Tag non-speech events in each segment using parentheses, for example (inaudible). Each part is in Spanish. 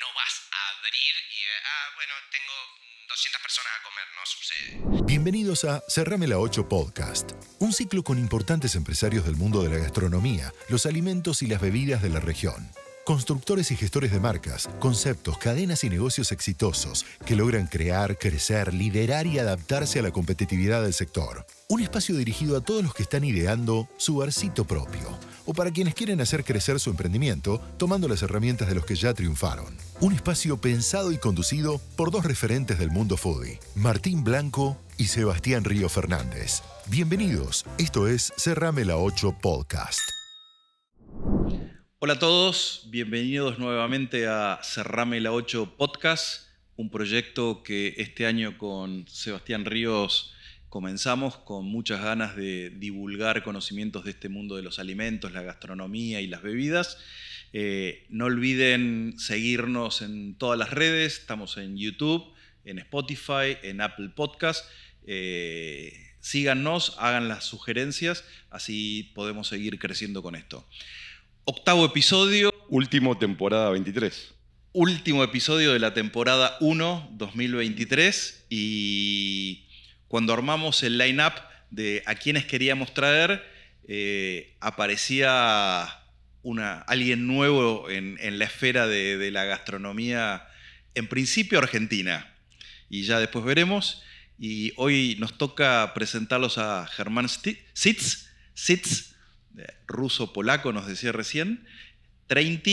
no vas a abrir y, ah, bueno, tengo 200 personas a comer, no sucede. Bienvenidos a Cerrame la 8 Podcast, un ciclo con importantes empresarios del mundo de la gastronomía, los alimentos y las bebidas de la región. Constructores y gestores de marcas, conceptos, cadenas y negocios exitosos que logran crear, crecer, liderar y adaptarse a la competitividad del sector. Un espacio dirigido a todos los que están ideando su arcito propio o para quienes quieren hacer crecer su emprendimiento tomando las herramientas de los que ya triunfaron. Un espacio pensado y conducido por dos referentes del mundo foodie, Martín Blanco y Sebastián Río Fernández. Bienvenidos, esto es Cerrame la 8 Podcast. Hola a todos, bienvenidos nuevamente a Cerrame la 8 Podcast, un proyecto que este año con Sebastián Ríos Comenzamos con muchas ganas de divulgar conocimientos de este mundo de los alimentos, la gastronomía y las bebidas. Eh, no olviden seguirnos en todas las redes, estamos en YouTube, en Spotify, en Apple Podcast. Eh, síganos, hagan las sugerencias, así podemos seguir creciendo con esto. Octavo episodio. Último temporada 23. Último episodio de la temporada 1 2023 y cuando armamos el line-up de a quienes queríamos traer, eh, aparecía alguien nuevo en, la esfera de, la gastronomía, en principio argentina, y ya después veremos. Y hoy nos toca presentarlos a Germán Sitz, eh, ruso-polaco, nos decía recién, 30.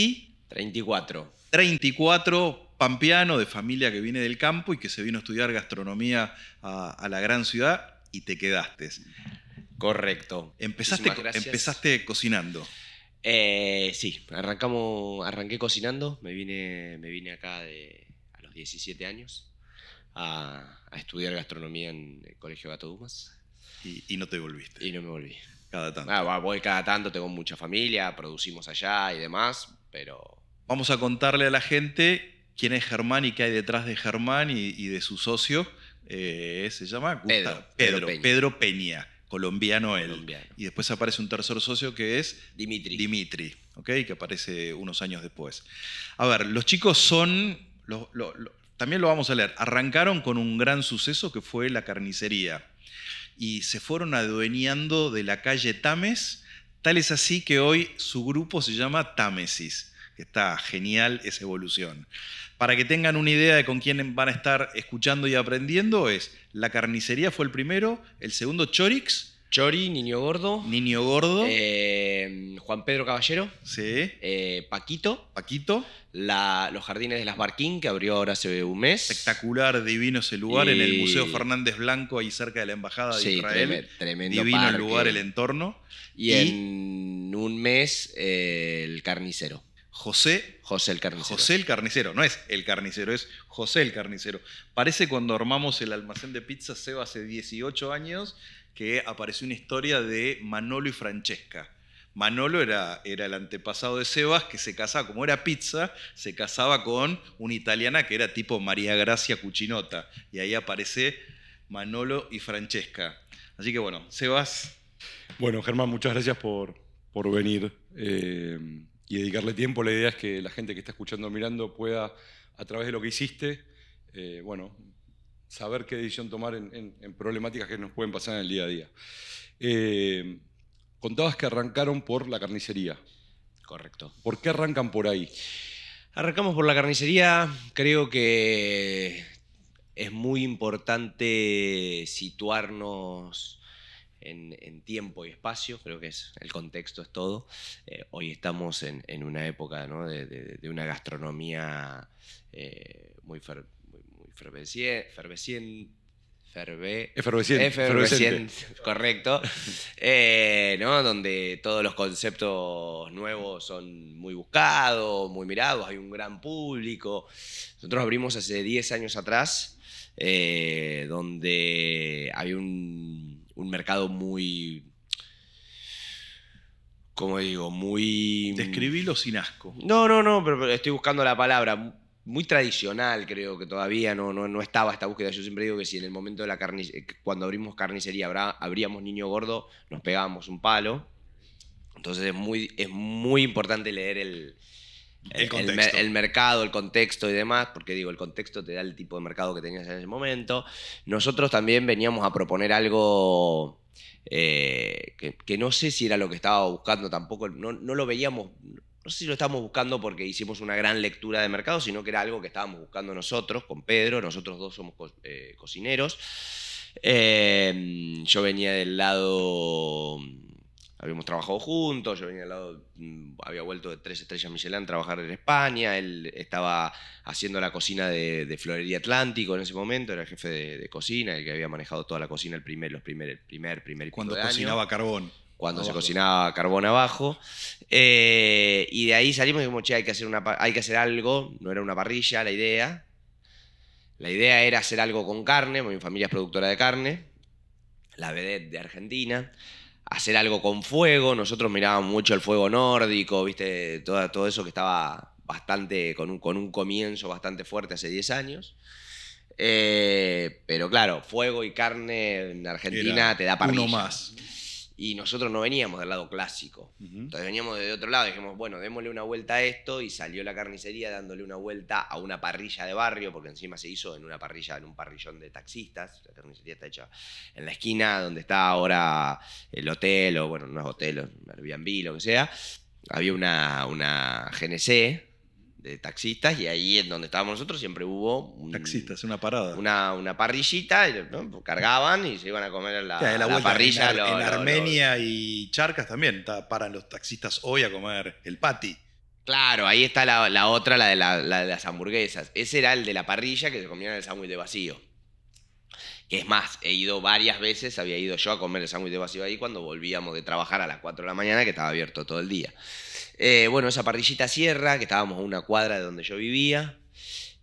34. 34, pampeano de familia que viene del campo y que se vino a estudiar gastronomía a, la gran ciudad y te quedaste. Correcto. Empezaste, empezaste cocinando. Eh, sí, arrancamos, arranqué cocinando, me vine, me vine acá a los 17 años a, estudiar gastronomía en el Colegio Gato Dumas. Y, no te volviste. Y no me volví. Cada tanto. Ah, voy cada tanto, tengo mucha familia, producimos allá y demás, pero... Vamos a contarle a la gente quién es Germán y qué hay detrás de Germán y, de su socio, eh, se llama Pedro, Pedro, Peña. colombiano él. Y después aparece un tercer socio que es Dimitri. Dimitri, Que aparece unos años después. A ver, los chicos son, también lo vamos a leer, arrancaron con un gran suceso que fue la carnicería. Y se fueron adueñando de la calle Tames, tal es así que hoy su grupo se llama Támesis. Está genial esa evolución. Para que tengan una idea de con quién van a estar escuchando y aprendiendo, es La Carnicería fue el primero, el segundo Chorix. Chori, Niño Gordo. Niño Gordo. Eh, Juan Pedro Caballero. Sí. Eh, Paquito. Paquito. los Jardines de las Barquín, que abrió ahora hace un mes. Espectacular, divino ese lugar, en el Museo Fernández Blanco, ahí cerca de la Embajada de Israel. Tremendo, Divino el lugar, el entorno. Y, en un mes, eh, el Carnicero. José. José el carnicero. José el carnicero. No es el carnicero, es José el carnicero. Parece cuando armamos el almacén de pizza Seba hace 18 años que apareció una historia de Manolo y Francesca. Manolo era, era el antepasado de Sebas que se casaba, como era pizza, se casaba con una italiana que era tipo María Gracia Cuchinota. Y ahí aparece Manolo y Francesca. Así que bueno, Sebas. Bueno, Germán, muchas gracias por, por venir. Eh, y dedicarle tiempo. La idea es que la gente que está escuchando, mirando, pueda, a través de lo que hiciste, eh, bueno, saber qué decisión tomar en, problemáticas que nos pueden pasar en el día a día. Eh, contabas que arrancaron por la carnicería. Correcto. ¿Por qué arrancan por ahí? Arrancamos por la carnicería. Creo que es muy importante situarnos en, tiempo y espacio, creo que es el contexto es todo. Eh, hoy estamos en, una época de, una gastronomía eh, muy, ferveciente muy, correcto, donde todos los conceptos nuevos son muy buscados, muy mirados, hay un gran público. Nosotros abrimos hace 10 años atrás, eh, donde hay un un mercado muy ¿cómo digo, muy. Describilo sin asco. No, no, no, pero estoy buscando la palabra. Muy tradicional, creo que todavía no, no, no estaba esta búsqueda. Yo siempre digo que si en el momento de la carnicería, eh, cuando abrimos carnicería, abríamos niño gordo, nos pegábamos un palo. Entonces es muy, es muy importante leer el, el, mercado, el contexto y demás, porque digo, el contexto te da el tipo de mercado que tenías en ese momento. Nosotros también veníamos a proponer algo eh, que, no sé si era lo que estaba buscando tampoco, no, lo veíamos, no sé si lo estábamos buscando porque hicimos una gran lectura de mercado, sino que era algo que estábamos buscando nosotros, con Pedro, nosotros dos somos eh, cocineros. Eh, yo venía del lado Habíamos trabajado juntos, yo venía al lado, mm, había vuelto de tres estrellas Michelin a trabajar en España, él estaba haciendo la cocina de, Florería Atlántico en ese momento, era el jefe de, cocina, el que había manejado toda la cocina el primer, los primeros el primer, primer Cuando cocinaba carbón cuando se cocinaba carbón abajo. Eh, y de ahí salimos y dijimos, che, hay que, hacer una, hay que hacer algo, no era una parrilla la idea. La idea era hacer algo con carne, mi familia es productora de carne, la vedette de Argentina hacer algo con fuego. Nosotros mirábamos mucho el fuego nórdico, ¿viste? Todo, todo eso que estaba bastante, con un, con un comienzo bastante fuerte hace 10 años. Eh, pero claro, fuego y carne en Argentina te da para Uno más y nosotros no veníamos del lado clásico. Entonces veníamos de otro lado, dijimos, bueno, démosle una vuelta a esto y salió la carnicería dándole una vuelta a una parrilla de barrio, porque encima se hizo en una parrilla, en un parrillón de taxistas. La carnicería está hecha en la esquina donde está ahora el hotel, o bueno, no es hotel, Airbnb, lo que sea. Había una, una GNC, de taxistas y ahí en donde estábamos nosotros siempre hubo... taxistas, una parada. Una, una parrillita, cargaban y se iban a comer la, la, parrilla. En, Armenia y Charcas también paran los taxistas hoy a comer el patty. Claro, ahí está la, otra, la de, la, de, las hamburguesas. Ese era el de la parrilla que se comían el sándwich de vacío. Que es más, he ido varias veces, había ido yo a comer el sándwich de vacío ahí cuando volvíamos de trabajar a las 4 de la mañana, que estaba abierto todo el día. Eh, bueno, esa parrillita sierra, que estábamos a una cuadra de donde yo vivía,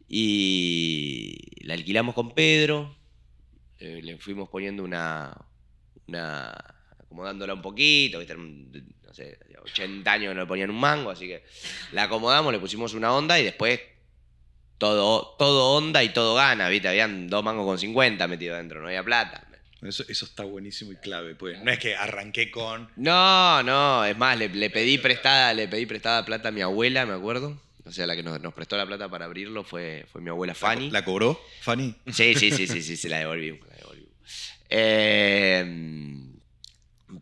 y la alquilamos con Pedro, eh, le fuimos poniendo una, acomodándola un poquito, no sé, 80 años no le ponían un mango, así que la acomodamos, le pusimos una onda y después todo, todo onda y todo gana, ¿viste? Habían dos mangos con 50 metidos adentro, no había plata. Eso, está buenísimo y clave. Pues. No es que arranqué con. No, no, es más, le, pedí prestada, le pedí prestada plata a mi abuela, me acuerdo. O sea, la que nos, prestó la plata para abrirlo fue, fue mi abuela Fanny. ¿La, cobró Fanny? Sí, sí, sí, sí, sí, sí, la devolvimos. La Eh,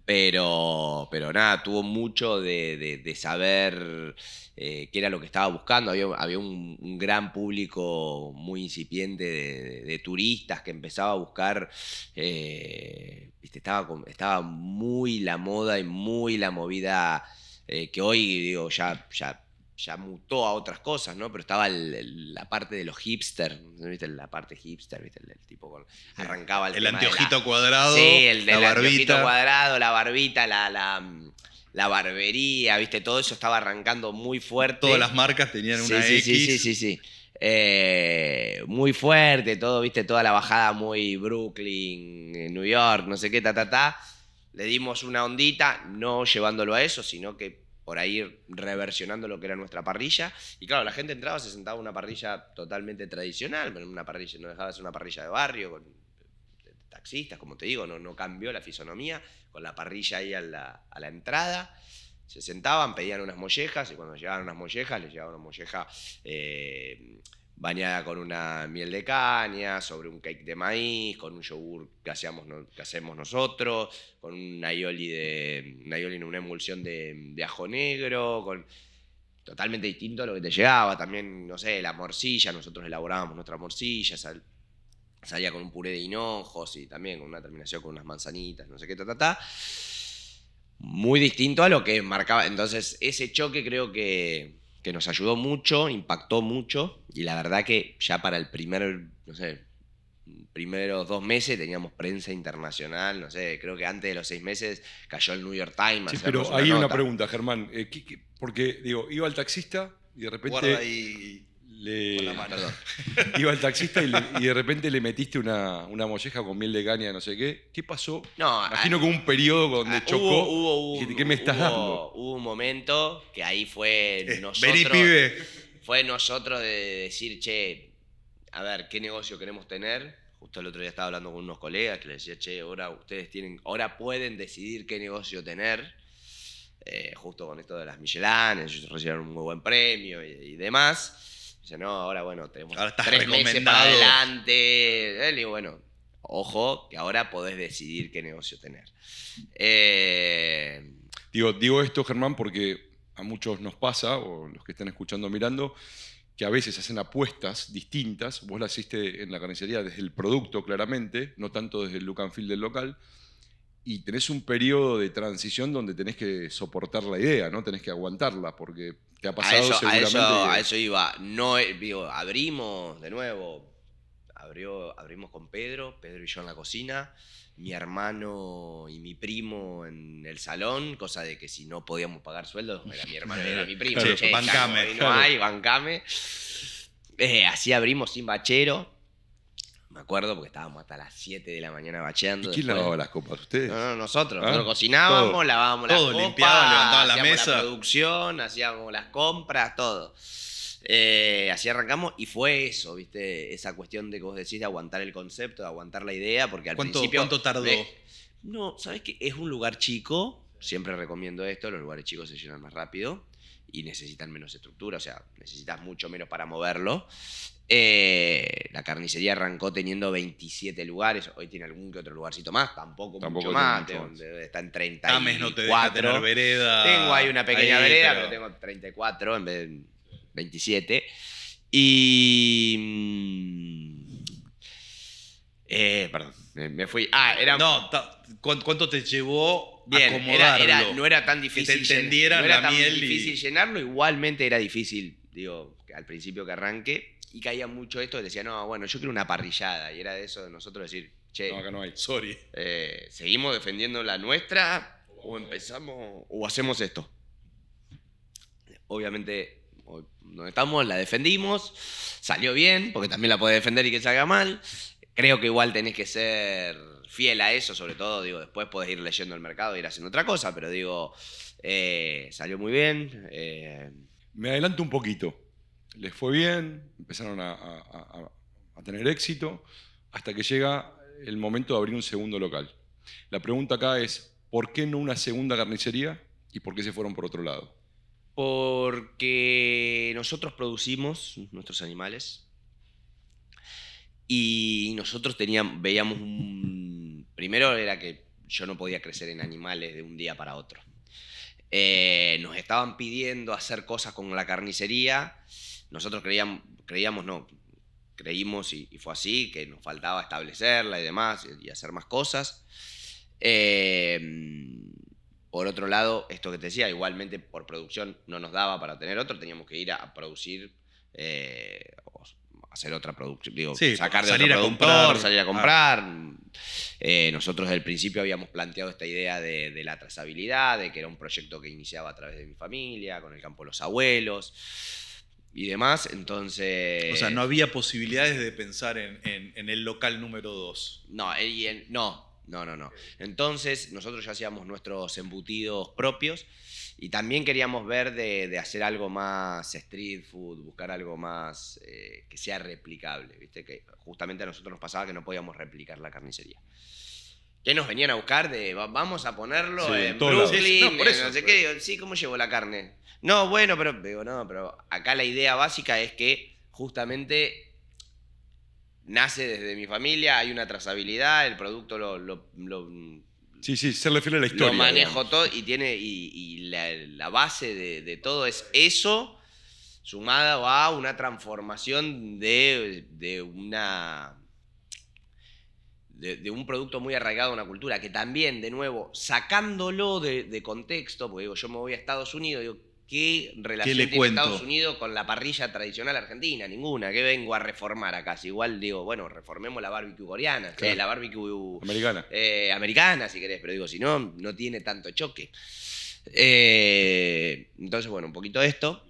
pero, pero nada, tuvo mucho de, saber eh, qué era lo que estaba buscando. Había, un, gran público muy incipiente de, turistas que empezaba a buscar, eh, estaba, estaba muy la moda y muy la movida eh, que hoy digo, ya, ya ya mutó a otras cosas, ¿no? Pero estaba la parte de los hipster, ¿viste? La parte hipster, ¿viste? El, tipo con, arrancaba el... El anteojito cuadrado. Sí, el, la barbita. anteojito cuadrado, la barbita, la, la, barbería, ¿viste? Todo eso estaba arrancando muy fuerte. Todas las marcas tenían una sí, X. Sí, sí, sí, sí. Eh, muy fuerte, todo, ¿viste? Toda la bajada muy Brooklyn, eh, New York, no sé qué, ta, ta, ta. Le dimos una ondita, no llevándolo a eso, sino que por ahí reversionando lo que era nuestra parrilla. Y claro, la gente entraba, se sentaba en una parrilla totalmente tradicional, una parrilla, no dejaba de ser una parrilla de barrio, con eh, taxistas, como te digo, no, no cambió la fisonomía, con la parrilla ahí a la, entrada. Se sentaban, pedían unas mollejas, y cuando llegaban unas mollejas, les llevaban una molleja. Eh, bañada con una miel de caña, sobre un cake de maíz, con un yogur que, hacíamos, que hacemos nosotros, con un aioli de aioli en una emulsión de, ajo negro, con totalmente distinto a lo que te llegaba. También, no sé, la morcilla, nosotros elaborábamos nuestra morcilla, salía con un puré de hinojos y también con una terminación con unas manzanitas, no sé qué, ta, ta, ta. Muy distinto a lo que marcaba. Entonces, ese choque creo que, que nos ayudó mucho, impactó mucho y la verdad que ya para el primer, no sé, primeros dos meses teníamos prensa internacional, no sé, creo que antes de los seis meses cayó el New York Times. Sí, pero hay una pregunta, Germán, eh, porque digo, iba al taxista y de repente... Le... la (laughs) Iba el taxista y, de repente le metiste una, molleja con miel de caña, no sé qué. ¿Qué pasó? No, Imagino que ah, que un periodo donde ah, chocó. Hubo, hubo un, ¿Qué me estás dando? un momento que ahí fue eh, nosotros. Fue nosotros de decir, che, a ver, ¿qué negocio queremos tener? Justo el otro día estaba hablando con unos colegas que les decía, che, ahora ustedes tienen, ahora pueden decidir qué negocio tener. Eh, justo con esto de las michelanes ellos recibieron un muy buen premio y, y demás. Dice, no, ahora bueno, tenemos tres meses para adelante. Y bueno, ojo, que ahora podés decidir qué negocio tener. Eh, digo, digo esto, Germán, porque a muchos nos pasa, o los que están escuchando mirando, que a veces hacen apuestas distintas. Vos la hiciste en la carnicería desde el producto, claramente, no tanto desde el look and feel del local. Y tenés un periodo de transición donde tenés que soportar la idea, ¿no? Tenés que aguantarla, porque a eso, iba. No, eh, abrimos de nuevo. Abrió, abrimos con Pedro, Pedro y yo en la cocina, mi hermano y mi primo en el salón, cosa de que si no podíamos pagar sueldos, mi hermano era mi primo. bancame. Eh, así abrimos sin bachero me acuerdo porque estábamos hasta las 7 de la mañana bacheando. ¿Y quién lavaba las copas? ¿Ustedes? No, no, nosotros. Ah, nosotros cocinábamos, lavábamos las todo, la mesa. la producción, hacíamos las compras, todo. Eh, así arrancamos y fue eso, ¿viste? Esa cuestión de que vos decís de aguantar el concepto, de aguantar la idea, porque al ¿Cuánto, principio. ¿Cuánto tardó? no, ¿sabes que Es un lugar chico, siempre recomiendo esto, los lugares chicos se llenan más rápido y necesitan menos estructura, o sea, necesitas mucho menos para moverlo. Eh, la carnicería arrancó teniendo 27 lugares, hoy tiene algún que otro lugarcito más, tampoco, mucho más, está en 34. Tengo ahí una pequeña vereda, pero... tengo 34 en vez de 27. Y... Mm, eh, perdón, me fui. Ah, No, ¿cuánto te llevó Bien, no era tan difícil. era difícil llenarlo, igualmente era difícil, digo, al principio que arranque y caía mucho esto, decía, no, bueno, yo quiero una parrillada. Y era de eso de nosotros decir, che, no, no hay, sorry. Eh, ¿Seguimos defendiendo la nuestra o empezamos o hacemos esto? Obviamente, donde estamos, la defendimos, salió bien, porque también la podés defender y que salga mal. Creo que igual tenés que ser fiel a eso, sobre todo, digo, después podés ir leyendo el mercado, e ir haciendo otra cosa, pero digo, eh, salió muy bien. Eh. Me adelanto un poquito les fue bien, empezaron a, tener éxito, hasta que llega el momento de abrir un segundo local. La pregunta acá es, ¿por qué no una segunda carnicería y por qué se fueron por otro lado? Porque nosotros producimos nuestros animales y nosotros teníamos, veíamos un... Primero era que yo no podía crecer en animales de un día para otro. Eh, nos estaban pidiendo hacer cosas con la carnicería nosotros creíamos, creíamos no, creímos y, fue así, que nos faltaba establecerla y demás y, hacer más cosas. Em, por otro lado, esto que te decía, igualmente por producción no nos daba para tener otro, teníamos que ir a, producir, eh, hacer otra producción, digo, sacar de otro productor, salir a comprar. Ah. Eh, nosotros desde el principio habíamos planteado esta idea de, de, la trazabilidad, de que era un proyecto que iniciaba a través de mi familia, con el campo de los abuelos y demás, entonces... O sea, no había posibilidades de pensar en, el local número 2. No, eh, no, no, no, no. Entonces nosotros ya hacíamos nuestros embutidos propios y también queríamos ver de, hacer algo más street food, buscar algo más eh, que sea replicable, ¿viste? Que justamente a nosotros nos pasaba que no podíamos replicar la carnicería que nos venían a buscar de vamos a ponerlo en Brooklyn, no, sé qué, sí, ¿cómo llevo la carne? No, bueno, pero no, pero acá la idea básica es que justamente nace desde mi familia, hay una trazabilidad, el producto lo, sí, sí, se refiere a la historia. Lo manejo todo y tiene y, la, base de, todo es eso sumado a una transformación de una de, un producto muy arraigado a una cultura, que también, de nuevo, sacándolo de, contexto, porque digo, yo me voy a Estados Unidos, digo, ¿qué relación tiene Estados Unidos con la parrilla tradicional argentina? Ninguna, ¿qué vengo a reformar acá? igual digo, bueno, reformemos la barbecue coreana, la barbecue... Americana. Eh, americana, si querés, pero digo, si no, no tiene tanto choque. Eh, entonces, bueno, un poquito de esto.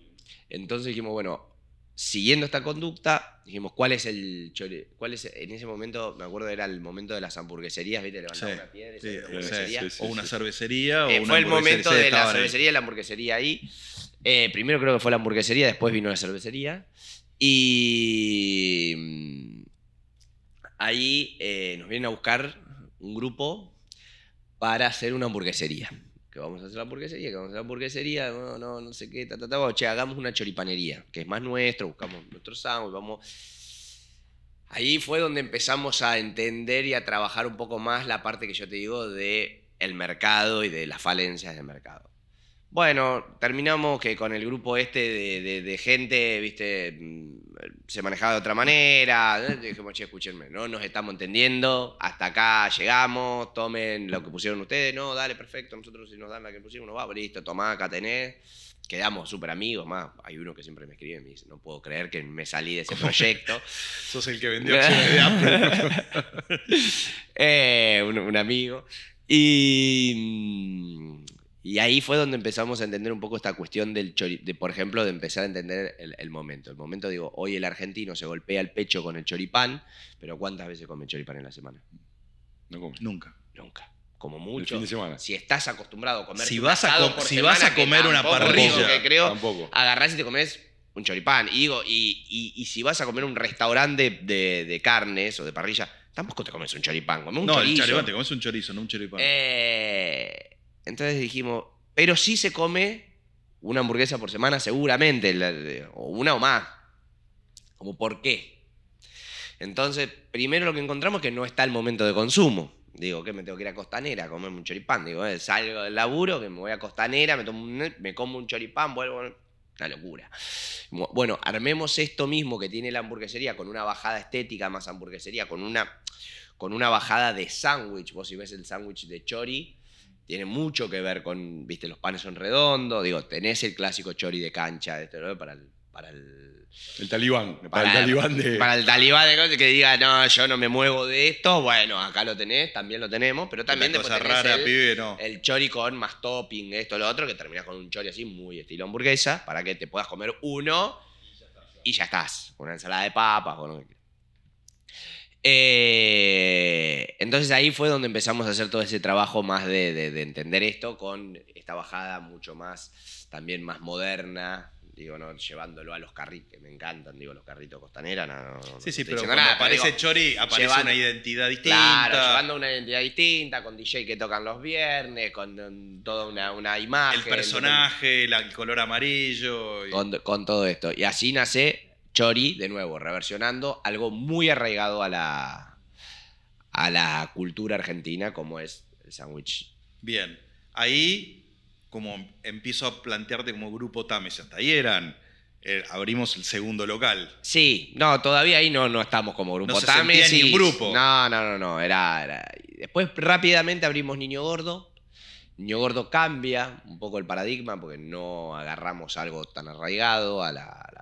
Entonces dijimos, bueno, siguiendo esta conducta, dijimos, ¿cuál es el ¿Cuál es, en ese momento, me acuerdo, era el momento de las hamburgueserías, ¿viste? Levantar una piedra, o una cervecería. Eh, fue el momento de la cervecería y la hamburguesería ahí. Eh, primero creo que fue la hamburguesería, después vino la cervecería. Y mm, ahí eh, nos vienen a buscar un grupo para hacer una hamburguesería que vamos a hacer la hamburguesería, que vamos a hacer la hamburguesería, no, no, no sé qué, ta, ta, ta. che, hagamos una choripanería, que es más nuestro, buscamos nuestro sándwich, vamos... Ahí fue donde empezamos a entender y a trabajar un poco más la parte que yo te digo de el mercado y de las falencias del mercado. Bueno, terminamos que con el grupo este de, gente, viste, mm, se manejaba de otra manera. Dijimos, che, escúchenme, no nos estamos entendiendo, hasta acá llegamos, tomen lo que pusieron ustedes, no, dale, perfecto, nosotros si nos dan la que pusimos, nos va, listo, tomá, acá tenés. Quedamos súper amigos, más. Hay uno que siempre me escribe y me dice, no puedo creer que me salí de ese proyecto. (laughs) Sos el que vendió de (laughs) eh, un amigo. Y mm, y ahí fue donde empezamos a entender un poco esta cuestión del, de, por ejemplo, de empezar a entender el, momento. El momento, digo, hoy el argentino se golpea el pecho con el choripán, pero ¿cuántas veces come choripán en la semana? No come. Nunca. Nunca. Como mucho. El fin de semana. Si estás acostumbrado a comer si vas si vas a comer una parrilla, que creo, tampoco. agarrás y te comes un choripán. Y digo, y, si vas a comer un restaurante de, carnes o de parrilla, tampoco te comes un choripán, no, No, el choripán, te un chorizo, no un choripán. Eh entonces dijimos, pero si se come una hamburguesa por semana seguramente, o una o más. Como por qué. Entonces, primero lo que encontramos es que no está el momento de consumo. Digo, ¿qué me tengo que ir a Costanera a comer un choripán. Digo, eh, salgo del laburo, que me voy a Costanera, me, tomo un, me como un choripán, vuelvo. Una locura. Bueno, armemos esto mismo que tiene la hamburguesería con una bajada estética más hamburguesería, con una, con una bajada de sándwich. Vos si ves el sándwich de chori, tiene mucho que ver con, viste, los panes son redondos, digo, tenés el clásico chori de cancha, este, Para el... Para el, talibán, para, el talibán de... Para el talibán de que diga, no, yo no me muevo de esto, bueno, acá lo tenés, también lo tenemos, pero también después tenés el, pibe, no. el chori con más topping, esto, lo otro, que terminás con un chori así muy estilo hamburguesa, para que te puedas comer uno y ya, estás, una ensalada de papas, con que eh, entonces ahí fue donde empezamos a hacer todo ese trabajo más de, entender esto con esta bajada mucho más, también más moderna, digo, no llevándolo a los carritos, me encantan, digo, los carritos costanera sí, sí, pero aparece Chori aparece una identidad distinta. Claro, llevando una identidad distinta, con DJ que tocan los viernes, con toda una, una imagen. El personaje, el, color amarillo. con todo esto. Y así nace Chori, de nuevo, reversionando algo muy arraigado a la, a la cultura argentina, como es el sándwich. Bien, ahí como empiezo a plantearte como grupo Tames, hasta ahí eran eh, abrimos el segundo local. Sí, no, todavía ahí no, no estamos como grupo. No se grupo. No, no, no, no. Era, Después rápidamente abrimos Niño Gordo. Niño Gordo cambia un poco el paradigma porque no agarramos algo tan arraigado a la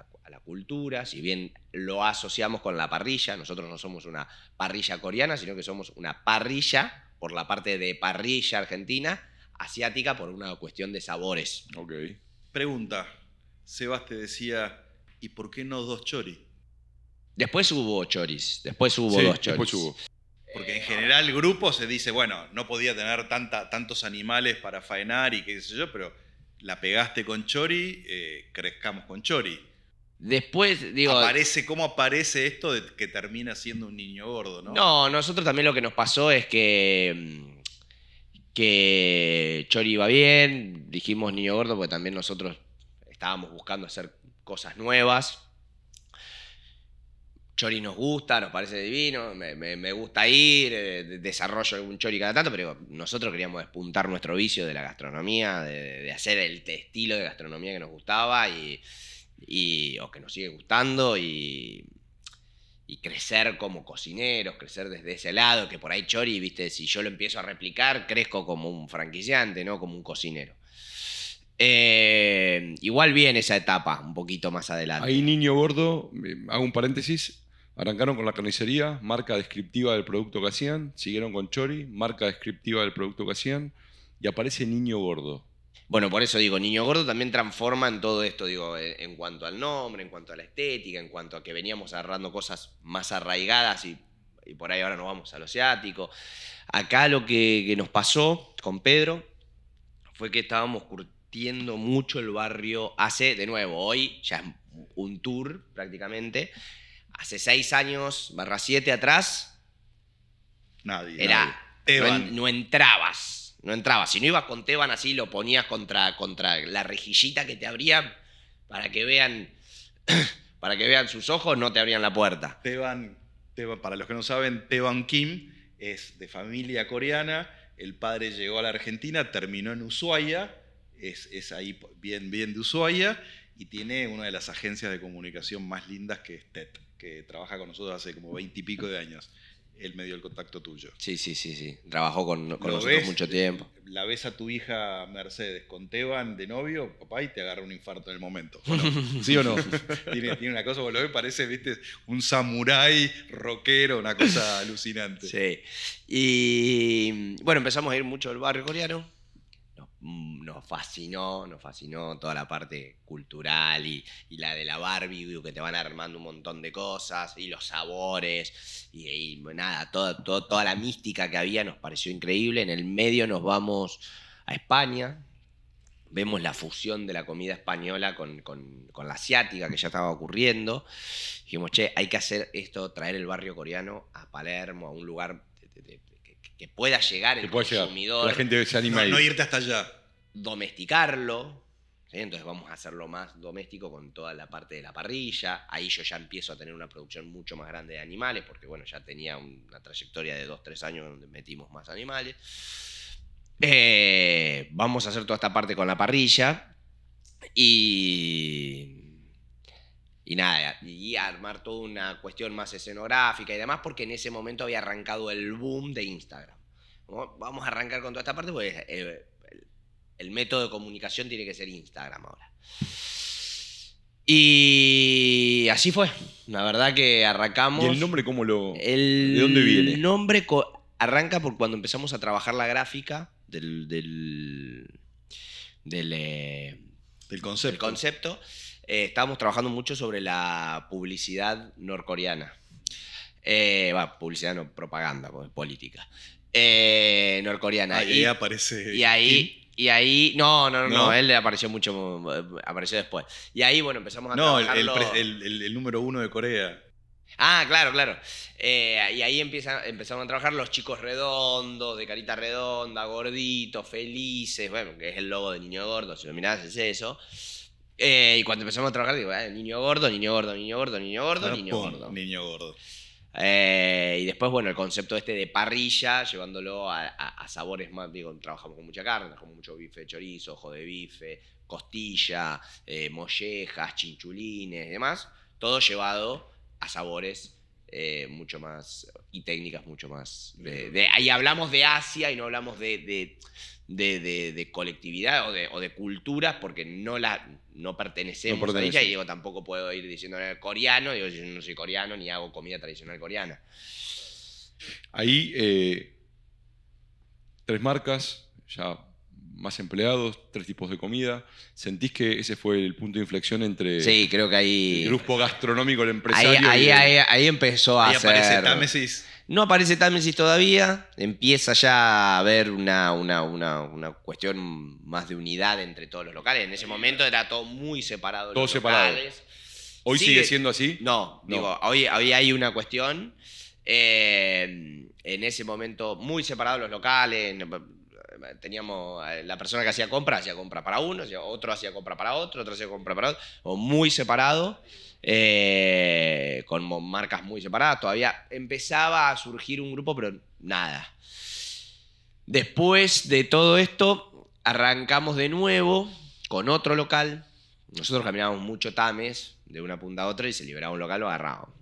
si bien lo asociamos con la parrilla, nosotros no somos una parrilla coreana, sino que somos una parrilla por la parte de parrilla argentina, asiática por una cuestión de sabores. Ok. Pregunta, Sebas decía, ¿y por qué no dos choris? Después hubo choris, después hubo dos choris. Porque en general el grupo se dice, bueno, no podía tener tantos animales para faenar y qué sé yo, pero la pegaste con chori, eh, crezcamos con chori. Después, digo. Aparece, ¿Cómo aparece esto de que termina siendo un niño gordo, no? No, nosotros también lo que nos pasó es que. Mm, que Chori iba bien, dijimos niño gordo, porque también nosotros estábamos buscando hacer cosas nuevas. Chori nos gusta, nos parece divino, me, gusta ir, eh, desarrollo un chori cada tanto, pero nosotros queríamos despuntar nuestro vicio de la gastronomía, de, de hacer el estilo de gastronomía que nos gustaba y y, o que nos sigue gustando y, crecer como cocineros, crecer desde ese lado, que por ahí Chori, viste, si yo lo empiezo a replicar, crezco como un franquiciante, ¿no? Como un cocinero. Eh, igual bien esa etapa, un poquito más adelante. Ahí Niño Gordo, eh, hago un paréntesis, arrancaron con la carnicería, marca descriptiva del producto que hacían, siguieron con Chori, marca descriptiva del producto que hacían, y aparece Niño Gordo. Bueno, por eso digo, Niño Gordo también transforma en todo esto, digo, en cuanto al nombre, en cuanto a la estética, en cuanto a que veníamos agarrando cosas más arraigadas y, por ahí ahora nos vamos al oceático. Acá lo que, nos pasó con Pedro fue que estábamos curtiendo mucho el barrio hace, de nuevo, hoy ya es un tour prácticamente. Hace seis años, barra siete atrás, nadie. Era, no entrabas no entraba. Si no ibas con Teban así, lo ponías contra, contra la rejillita que te abría para que vean. (coughs) Para que vean sus ojos, no te abrían la puerta. Teban, para los que no saben, Teban Kim es de familia coreana. El padre llegó a la Argentina, terminó en Ushuaia, es, ahí bien, bien de Ushuaia, y tiene una de las agencias de comunicación más lindas que es TED, que trabaja con nosotros hace como veintipico de años él me dio el contacto tuyo. Sí, sí, sí, sí. Trabajó con, nosotros mucho eh, tiempo. La ves a tu hija Mercedes con Teban de novio, papá, y te agarra un infarto en el momento. (laughs) ¿Sí o no? (laughs) tiene, una cosa, vos lo ves, parece, viste, un samurái rockero, una cosa (laughs) alucinante. Sí. Y bueno, empezamos a ir mucho al barrio coreano. Mm, nos fascinó, nos fascinó toda la parte cultural y, la de la Barbie, que te van armando un montón de cosas, y los sabores, y, nada, todo, todo, toda la mística que había nos pareció increíble. En el medio nos vamos a España, vemos la fusión de la comida española con, con la asiática que ya estaba ocurriendo. Dijimos, che, hay que hacer esto, traer el barrio coreano a Palermo, a un lugar que pueda llegar el consumidor. La gente no, no irte hasta allá. Domesticarlo. Entonces vamos a hacerlo más doméstico con toda la parte de la parrilla. Ahí yo ya empiezo a tener una producción mucho más grande de animales, porque bueno, ya tenía una trayectoria de 2-3 años donde metimos más animales. Eh, vamos a hacer toda esta parte con la parrilla. Y y nada, y armar toda una cuestión más escenográfica y demás, porque en ese momento había arrancado el boom de Instagram. Vamos a arrancar con toda esta parte, porque eh, el, método de comunicación tiene que ser Instagram ahora. Y así fue. La verdad que arrancamos. ¿Y el nombre cómo lo.? ¿De dónde viene? El nombre arranca por cuando empezamos a trabajar la gráfica del. del. del, eh, concepto. El concepto eh, estábamos trabajando mucho sobre la publicidad norcoreana. Eh, bueno, publicidad no, propaganda, pues, política. Eh, norcoreana. Ah, ahí y, aparece. Y ahí, y ahí. No, no, no, no, él apareció mucho. Apareció después. Y ahí, bueno, empezamos a no, No, el, número uno de Corea. Ah, claro, claro. Eh, y ahí empiezan, empezaron a trabajar los chicos redondos, de carita redonda, gorditos, felices, bueno, que es el logo de niño gordo, si lo mirás es eso. Eh, y cuando empezamos a trabajar, digo, ah, niño gordo, niño gordo, niño gordo, niño gordo, ah, niño gordo. Niño gordo. Eh, y después, bueno, el concepto este de parrilla, llevándolo a, sabores más, digo, trabajamos con mucha carne, con mucho bife de chorizo, ojo de bife, costilla, eh, mollejas, chinchulines y demás, todo llevado a sabores eh, mucho más y técnicas mucho más. De, ahí hablamos de Asia y no hablamos de, de, de colectividad o de, o culturas porque no, la, no pertenecemos a ella y yo tampoco puedo ir diciendo coreano, digo, yo no soy coreano ni hago comida tradicional coreana. Ahí, eh, tres marcas, ya más empleados, tres tipos de comida. ¿Sentís que ese fue el punto de inflexión entre sí, creo que el grupo gastronómico, el empresario? Ahí, ahí, ahí empezó a hacer... aparece Támesis. No aparece Támesis todavía, empieza ya a haber una, una, cuestión más de unidad entre todos los locales. En ese momento era todo muy separado. Todo separado. ¿Hoy sigue, siendo así? No, no. hoy, hay una cuestión... Eh, en ese momento muy separados los locales, teníamos eh, la persona que hacía compra, hacía compra para uno, otro hacía compra para otro, otro hacía compra para otro, o muy separado, eh, con marcas muy separadas. Todavía empezaba a surgir un grupo, pero nada. Después de todo esto, arrancamos de nuevo con otro local. Nosotros caminábamos mucho Tames, de una punta a otra, y se liberaba un local, lo agarrábamos.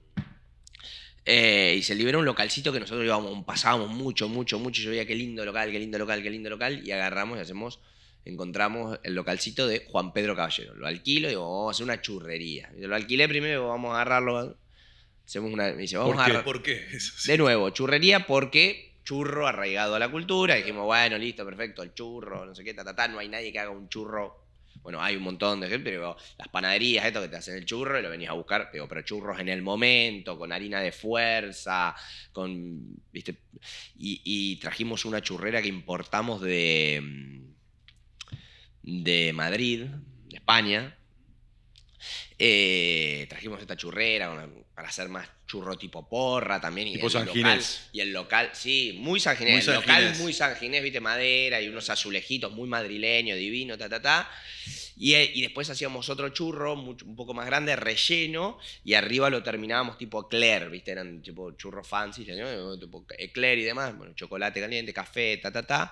Eh, y se liberó un localcito que nosotros íbamos, pasábamos mucho, mucho, mucho. Yo veía qué lindo local, qué lindo local, qué lindo local. Y agarramos y hacemos, encontramos el localcito de Juan Pedro Caballero. Lo alquilo y digo, vamos a hacer una churrería. Yo lo alquilé primero, vamos a agarrarlo. Hacemos una, me dice, vamos ¿Por qué? De nuevo, churrería porque churro arraigado a la cultura. Dijimos, bueno, listo, perfecto, el churro, no sé qué, ta, No hay nadie que haga un churro bueno, hay un montón de gente, pero las panaderías, esto que te hacen el churro y lo venís a buscar, pero churros en el momento, con harina de fuerza, con, viste, y, y trajimos una churrera que importamos de, mm, de Madrid, de España, eh, trajimos esta churrera para hacer más churro tipo porra también. Y tipo el local, Y el local, sí, muy San el local muy San viste, madera y unos azulejitos muy madrileño, divino, ta, ta, ta. Y, eh, después hacíamos otro churro un poco más grande, relleno, y arriba lo terminábamos tipo eclair, viste, eran tipo churros fancy, eclair y demás, bueno, chocolate caliente, café, ta, ta, ta.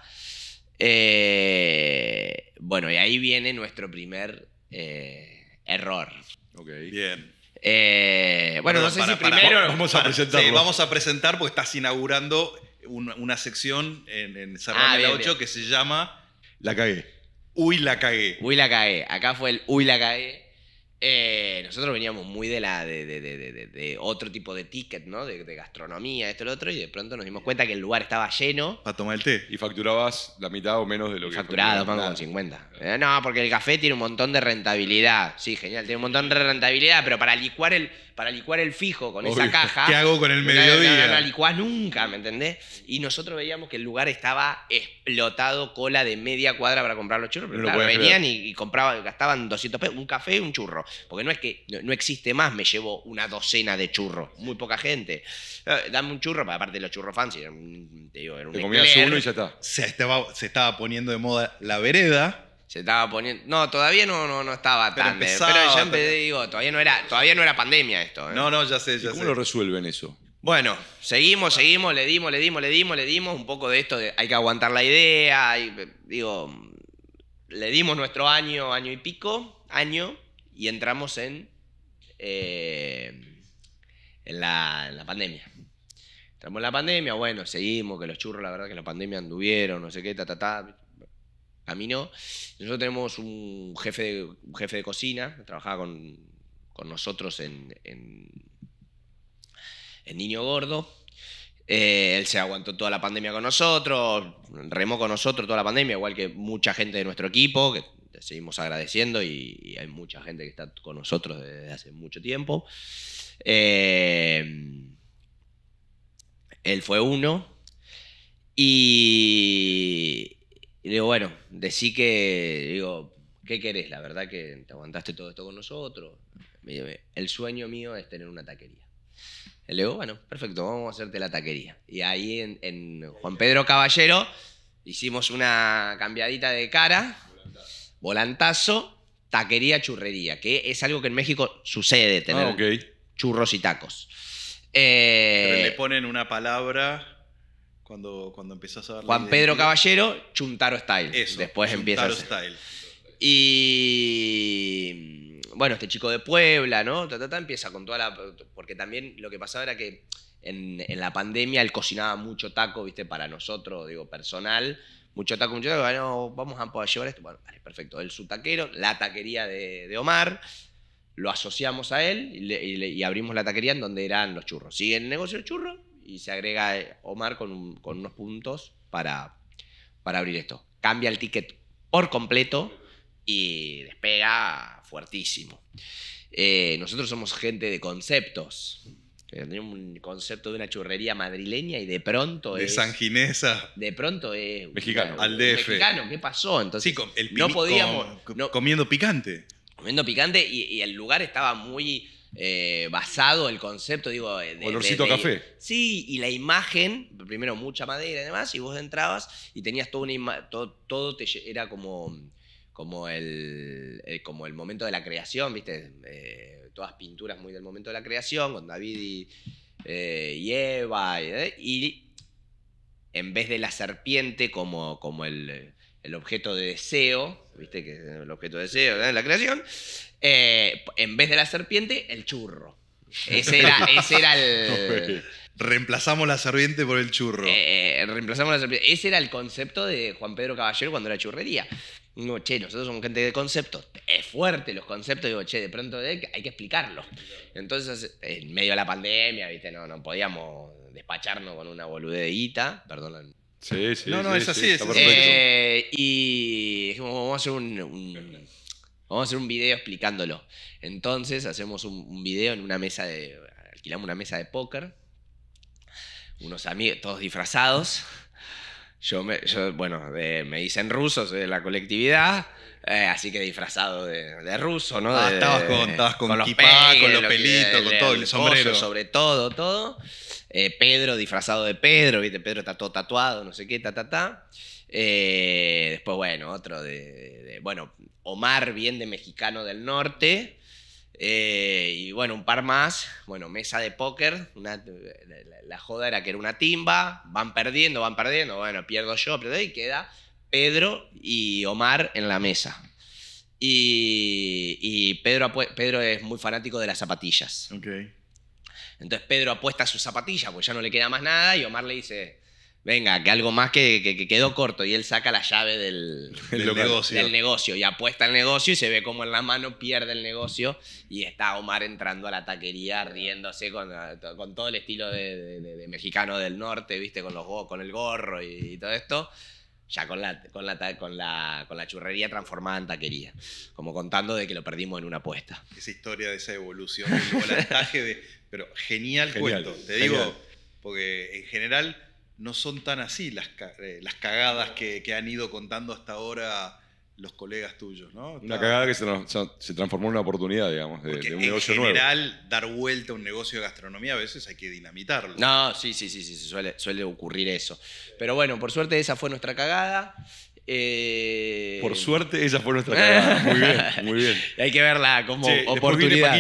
Eh, bueno, y ahí viene nuestro primer... Eh, Error. Ok. Bien. Eh, bueno, no sé si primero. vamos a presentarlo. Sí, vamos a presentar porque estás inaugurando una, sección en, en de la 8 que se llama. La cagué. Uy, la cagué. Uy, la cagué. Acá fue el Uy, la cagué. Eh, nosotros veníamos muy de la de, otro tipo de ticket, ¿no? De, gastronomía, esto, lo otro, y de pronto nos dimos cuenta que el lugar estaba lleno. Para tomar el té. Y facturabas la mitad o menos de lo que. Facturado, con 50. Eh, no, porque el café tiene un montón de rentabilidad. Sí, genial, tiene un montón de rentabilidad, pero para licuar el, para licuar el fijo con esa caja. ¿Qué hago con el mediodía? No, no, licuás nunca, ¿me entendés? Y nosotros veíamos que el lugar estaba explotado, cola de media cuadra para comprar los churros, pero venían y, compraban, gastaban 200 pesos, un café, y un churro. Porque no es que no, existe más, me llevo una docena de churros. Muy poca gente. Ah, dame un churro, para aparte de los churros fans, te comías uno y ya está. Se estaba, poniendo de moda la vereda. Se estaba poniendo. No, todavía no, no, estaba tan. pero ya digo, todavía no era, todavía no era pandemia esto. ¿eh? No, no, ya sé, ¿Cómo lo resuelven eso? Bueno, seguimos, seguimos, le dimos, le dimos, le dimos, le dimos un poco de esto hay que aguantar la idea, digo, le dimos nuestro año, año y pico, año, y entramos eh, en, la, pandemia. Entramos en la pandemia, bueno, seguimos, que los churros, la verdad, que la pandemia anduvieron, no sé qué, ta, ta, ta. Camino. Nosotros tenemos un jefe de, jefe de cocina, que trabajaba con, nosotros en, Niño Gordo. Eh, él se aguantó toda la pandemia con nosotros, remó con nosotros toda la pandemia, igual que mucha gente de nuestro equipo, que seguimos agradeciendo y, hay mucha gente que está con nosotros desde hace mucho tiempo. Eh, él fue uno. Y, le digo, bueno, decí que, digo, ¿qué querés? La verdad que te aguantaste todo esto con nosotros. El sueño mío es tener una taquería. Le digo, bueno, perfecto, vamos a hacerte la taquería. Y ahí en, en Juan Pedro Caballero hicimos una cambiadita de cara volantazo, taquería, churrería, que es algo que en México sucede tener ah, churros y tacos. Eh, Pero le ponen una palabra cuando, cuando empiezas a... Juan Pedro Caballero, Chuntaro Style. Eso, Después Chuntaro Style. Y mm, bueno, este chico de Puebla, ¿no? empieza con toda la... Porque también lo que pasaba era que en, en, la pandemia él cocinaba mucho taco, ¿viste? Para nosotros, digo, personal, mucho taco, mucho bueno, ah, vamos a poder llevar esto. Bueno, vale, perfecto. El taquero, la taquería de, Omar, lo asociamos a él y, abrimos la taquería en donde eran los churros. Sigue el negocio el churro y se agrega eh, Omar con, unos puntos para, para abrir esto. Cambia el ticket por completo y despega fuertísimo. Eh, nosotros somos gente de conceptos. Tenía un concepto de una churrería madrileña y de pronto de es. De sanginesa. De pronto es. Mexicano. Al Mexicano, ¿qué pasó? Entonces, no podíamos. comiendo picante. Comiendo picante y, el lugar estaba muy eh, basado el concepto, digo. Eh, de, Olorcito café. Sí, y la imagen, primero mucha madera y demás, y vos entrabas y tenías toda una imagen. Todo, te, era como. Como el, eh, como el momento de la creación, ¿viste? todas pinturas muy del momento de la creación, con David y, eh, Eva, eh, y, en vez de la serpiente como, como el, objeto de deseo, viste que es el objeto de deseo de la creación, eh, en vez de la serpiente, el churro. Ese era, (laughs) ese era el... Reemplazamos la serpiente por el churro. reemplazamos la serpiente. Ese era el concepto de Juan Pedro Caballero cuando era churrería digo, che, nosotros somos gente de conceptos, es fuerte los conceptos, digo, che, de pronto hay que explicarlo. Entonces, en medio de la pandemia, viste, no, no podíamos despacharnos con una boludeguita, perdón. Sí, sí. No, no, es así, eh, y dijimos, vamos a hacer un, Vamos a hacer un video explicándolo. Entonces hacemos un, un, video en una mesa de. Alquilamos una mesa de póker. Unos amigos, todos disfrazados. Yo, me, bueno, me dicen rusos de la colectividad, eh, así que disfrazado de, ruso, ¿no? Ah, estabas, con, los kipá, con los pelitos, con todo, el, sobre todo, todo. Eh, Pedro disfrazado de Pedro, ¿viste? Pedro está todo tatuado, no sé qué, ta, ta, ta. Eh, después, bueno, otro de, Bueno, Omar, bien de mexicano del norte. Eh, y bueno, un par más. Bueno, mesa de póker. la, joda era que era una timba. Van perdiendo, van perdiendo. Bueno, pierdo yo, pero ahí queda Pedro y Omar en la mesa. Y, Pedro, Pedro es muy fanático de las zapatillas. Entonces Pedro apuesta sus zapatillas, porque pues ya no le queda más nada. Y Omar le dice: venga, que algo más que, quedó corto. Y él saca la llave del, (laughs) negocio. y apuesta el negocio y se ve como en la mano pierde el negocio y está Omar entrando a la taquería riéndose con, todo el estilo de, mexicano del norte, viste, con, los, con el gorro y, todo esto. Ya con la, con la, con, la, churrería transformada en taquería. Como contando de que lo perdimos en una apuesta. Esa historia de esa evolución, el volantaje de... Pero genial, cuento. Te digo, porque en general no son tan así las, eh, las cagadas que, han ido contando hasta ahora los colegas tuyos, ¿no? Una cagada que se, transformó en una oportunidad, digamos, de, un negocio nuevo. En general, dar vuelta a un negocio de gastronomía a veces hay que dinamitarlo. No, sí, sí, sí, sí suele, ocurrir eso. Pero bueno, por suerte esa fue nuestra cagada. Eh, por suerte esa fue nuestra (laughs) cagada. Muy bien, muy bien. hay que verla como sí, oportunidad.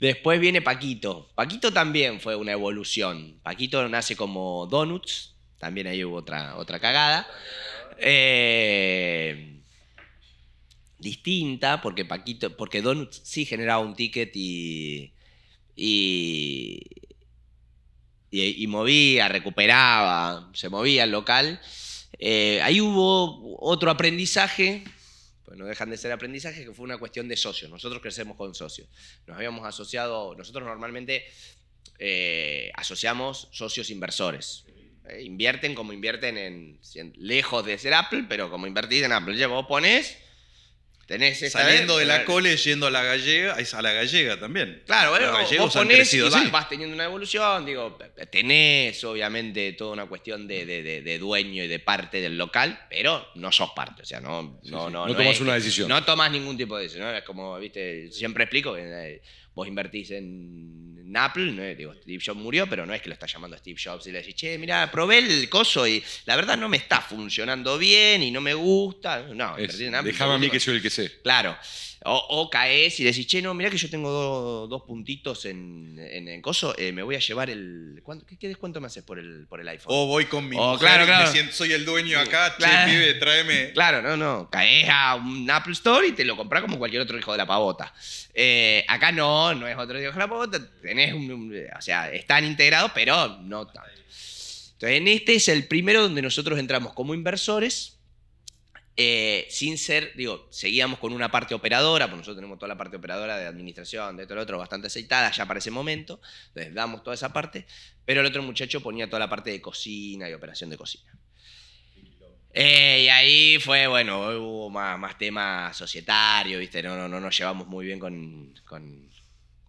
Después viene Paquito. Paquito también fue una evolución. Paquito nace como Donuts. También ahí hubo otra, otra cagada. Eh, distinta, porque Paquito, porque Donuts sí generaba un ticket y. y. y, movía, recuperaba, se movía el local. Eh, ahí hubo otro aprendizaje pues no dejan de ser aprendizajes, que fue una cuestión de socios. Nosotros crecemos con socios. Nos habíamos asociado, nosotros normalmente eh, asociamos socios inversores. Eh, invierten como invierten en, lejos de ser Apple, pero como invertís en Apple, ya vos pones Tenés Saliendo de la cole, yendo a la gallega, a la gallega también. Claro, bueno, vas, teniendo una evolución, digo, tenés obviamente toda una cuestión de, dueño y de parte del local, pero no sos parte, o sea, no, tomas una decisión. No tomas ningún tipo de decisión, es como, viste, siempre explico, eh, Vos invertís en, Apple, digo, Steve Jobs murió, pero no es que lo está llamando Steve Jobs y le decís, che, mira probé el coso y la verdad no me está funcionando bien y no me gusta. No, en Apple. Dejame a mí que soy el que sé. Claro. O, caes y decís, che, no, mira que yo tengo dos puntitos en, en, coso, eh, me voy a llevar el. ¿qué, ¿qué, descuento me haces por el, por el iPhone? O voy con mi. claro, claro. soy el dueño acá, che, pibe, tráeme. Claro, no, no. Caes a un Apple Store y te lo compras como cualquier otro hijo de la pavota. Eh, acá no, no, es otro Dios Tenés un, o sea, están integrados, pero no tanto. Entonces, en este es el primero donde nosotros entramos como inversores, eh, sin ser, digo, seguíamos con una parte operadora, porque nosotros tenemos toda la parte operadora de administración, de todo lo otro, bastante aceitada ya para ese momento, entonces damos toda esa parte, pero el otro muchacho ponía toda la parte de cocina y operación de cocina. Eh, y ahí fue, bueno, hubo más, temas societarios ¿viste? No, no, no nos llevamos muy bien con,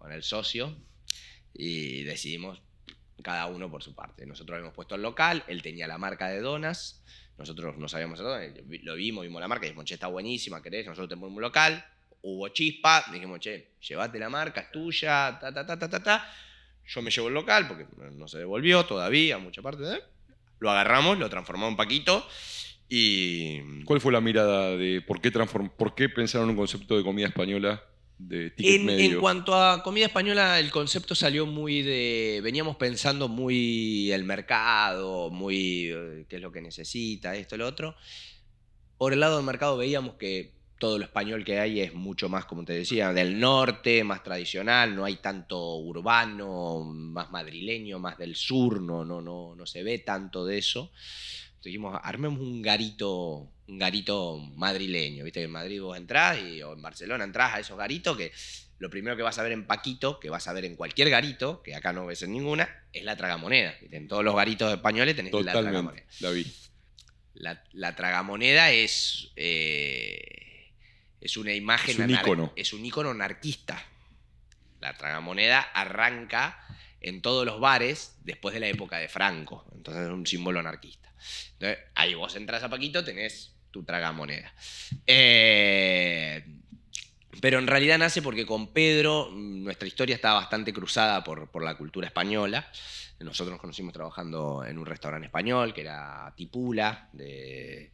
con el socio y decidimos cada uno por su parte. Nosotros habíamos puesto el local, él tenía la marca de donas, nosotros no sabíamos lo vimos, vimos la marca, dijimos, che, está buenísima, querés, nosotros tenemos un local, hubo chispa, dijimos, che, llévate la marca, es tuya, ta, ta, ta, ta, ta, ta. Yo me llevo el local porque no se devolvió todavía, mucha parte de Lo agarramos, lo transformamos en Paquito y... ¿Cuál fue la mirada de por qué, por qué pensaron un concepto de comida española en, cuanto a comida española, el concepto salió muy de. Veníamos pensando muy el mercado, muy eh, qué es lo que necesita, esto, lo otro. Por el lado del mercado veíamos que todo lo español que hay es mucho más, como te decía, del norte, más tradicional, no hay tanto urbano, más madrileño, más del sur, no, no, no, se ve tanto de eso. dijimos, armemos un garito garito madrileño. Viste que en Madrid vos entrás y, o en Barcelona entrás a esos garitos que lo primero que vas a ver en Paquito, que vas a ver en cualquier garito, que acá no ves en ninguna, es la tragamoneda. En todos los garitos españoles tenés la tragamoneda. La La, tragamoneda es, eh, es una imagen. Es un ícono. Es un ícono anarquista. La tragamoneda arranca en todos los bares después de la época de Franco. Entonces es un símbolo anarquista. Entonces, ahí vos entras a Paquito, tenés tu tragamoneda. Eh, pero en realidad nace porque con Pedro nuestra historia está bastante cruzada por, la cultura española. Nosotros nos conocimos trabajando en un restaurante español que era Tipula, de,